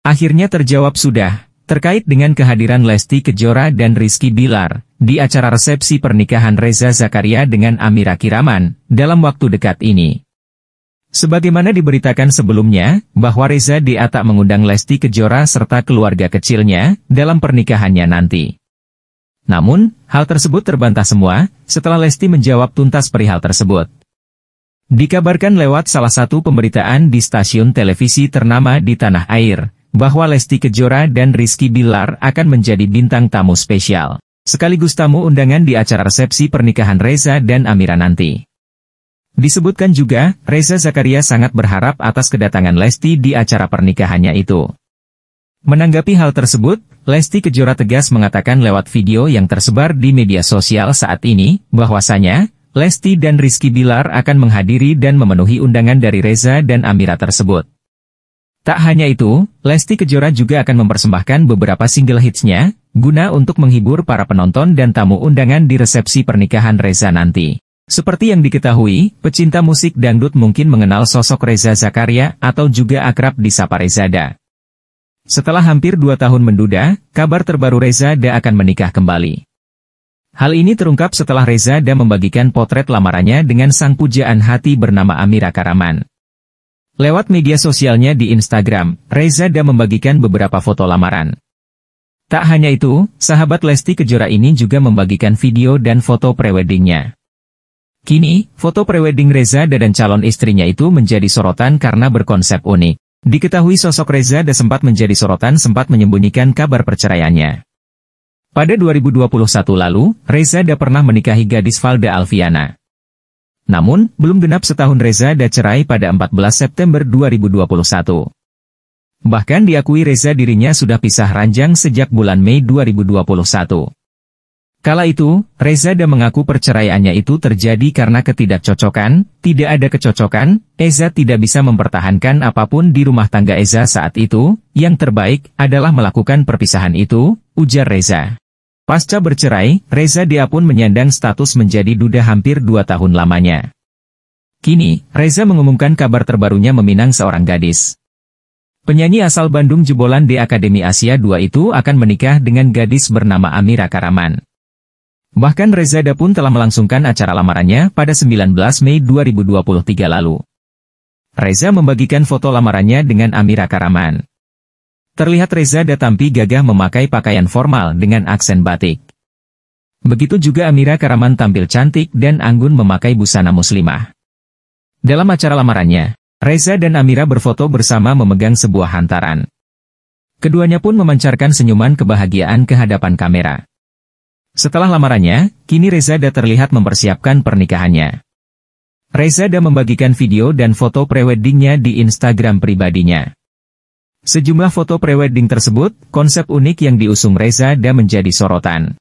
Akhirnya terjawab sudah, terkait dengan kehadiran Lesti Kejora dan Rizky Bilar, di acara resepsi pernikahan Reza Zakaria dengan Amira Kiraman, dalam waktu dekat ini. Sebagaimana diberitakan sebelumnya, bahwa Reza DA tak mengundang Lesti Kejora serta keluarga kecilnya, dalam pernikahannya nanti. Namun, hal tersebut terbantah semua, setelah Lesti menjawab tuntas perihal tersebut. Dikabarkan lewat salah satu pemberitaan di stasiun televisi ternama di tanah air, bahwa Lesti Kejora dan Rizky Bilar akan menjadi bintang tamu spesial, sekaligus tamu undangan di acara resepsi pernikahan Reza dan Amira nanti. Disebutkan juga, Reza Zakaria sangat berharap atas kedatangan Lesti di acara pernikahannya itu. Menanggapi hal tersebut, Lesti Kejora tegas mengatakan lewat video yang tersebar di media sosial saat ini, bahwasanya, Lesti dan Rizky Bilar akan menghadiri dan memenuhi undangan dari Reza dan Amira tersebut. Tak hanya itu, Lesti Kejora juga akan mempersembahkan beberapa single hitsnya, guna untuk menghibur para penonton dan tamu undangan di resepsi pernikahan Reza nanti. Seperti yang diketahui, pecinta musik dangdut mungkin mengenal sosok Reza Zakaria atau juga akrab disapa Rezada. Setelah hampir dua tahun menduda, kabar terbaru Reza Da akan menikah kembali. Hal ini terungkap setelah Reza Da membagikan potret lamarannya dengan sang pujaan hati bernama Amira Karaman. Lewat media sosialnya di Instagram, Reza Da membagikan beberapa foto lamaran. Tak hanya itu, sahabat Lesti Kejora ini juga membagikan video dan foto preweddingnya. Kini, foto prewedding Reza Da dan calon istrinya itu menjadi sorotan karena berkonsep unik. Diketahui sosok Reza Da sempat menjadi sorotan sempat menyembunyikan kabar perceraiannya. Pada 2021 lalu, Reza Da pernah menikahi gadis Valda Alfiana. Namun, belum genap setahun Reza cerai pada 14 September 2021. Bahkan diakui Reza dirinya sudah pisah ranjang sejak bulan Mei 2021. Kala itu, Reza Da mengaku perceraiannya itu terjadi karena ketidakcocokan, tidak ada kecocokan, Eza tidak bisa mempertahankan apapun di rumah tangga Eza saat itu, yang terbaik adalah melakukan perpisahan itu, ujar Reza. Pasca bercerai, Reza Dia pun menyandang status menjadi duda hampir dua tahun lamanya. Kini, Reza mengumumkan kabar terbarunya meminang seorang gadis. Penyanyi asal Bandung jebolan di Akademi Asia 2 itu akan menikah dengan gadis bernama Amira Karaman. Bahkan Reza Dia pun telah melangsungkan acara lamarannya pada 19 Mei 2023 lalu. Reza membagikan foto lamarannya dengan Amira Karaman. Terlihat Reza Datampi gagah memakai pakaian formal dengan aksen batik. Begitu juga Amira Karaman tampil cantik dan anggun memakai busana muslimah. Dalam acara lamarannya, Reza dan Amira berfoto bersama memegang sebuah hantaran. Keduanya pun memancarkan senyuman kebahagiaan ke hadapan kamera. Setelah lamarannya, kini Reza Rezada terlihat mempersiapkan pernikahannya. Reza Rezada membagikan video dan foto preweddingnya di Instagram pribadinya. Sejumlah foto prewedding tersebut, konsep unik yang diusung Reza dan menjadi sorotan.